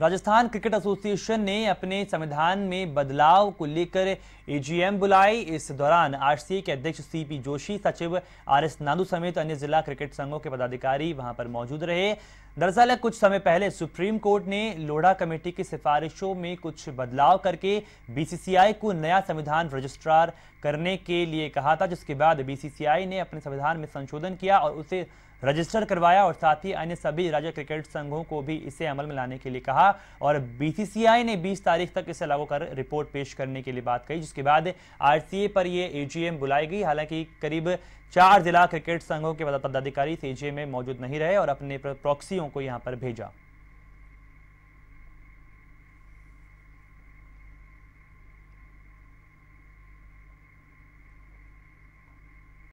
Rajasthan cricket association ने अपने संविधान में बदलाव को लेकर एजीएम बुलाई इस दौरान आरसीए के अध्यक्ष सीपी जोशी सचिव आर एस नादू समेत अन्य जिला क्रिकेट संघों के पदाधिकारी वहां पर मौजूद रहे दरअसल कुछ समय पहले सुप्रीम कोर्ट ने लोढ़ा कमेटी की सिफारिशों में कुछ बदलाव करके बीसीसीआई को नया संविधान रजिस्ट्रार करने के लिए कहा था जिसके बाद बीसीसीआई ने अपने संविधान में संशोधन किया और उसे रजिस्टर करवाया और साथ ही अन्य सभी राज्य क्रिकेट संघों को भी इसे अमल में लाने के लिए कहा था और बीसीसीआई ने 20 तारीख तक इसे लागू कर रिपोर्ट पेश करने के लिए बात कही जिसके बाद आरसीए पर यह एजीएम बुलाई गई हालांकि करीब चार जिला क्रिकेट संघों के पदाधिकारी एजीएम में मौजूद नहीं रहे और अपने प्रॉक्सियों को यहां पर भेजा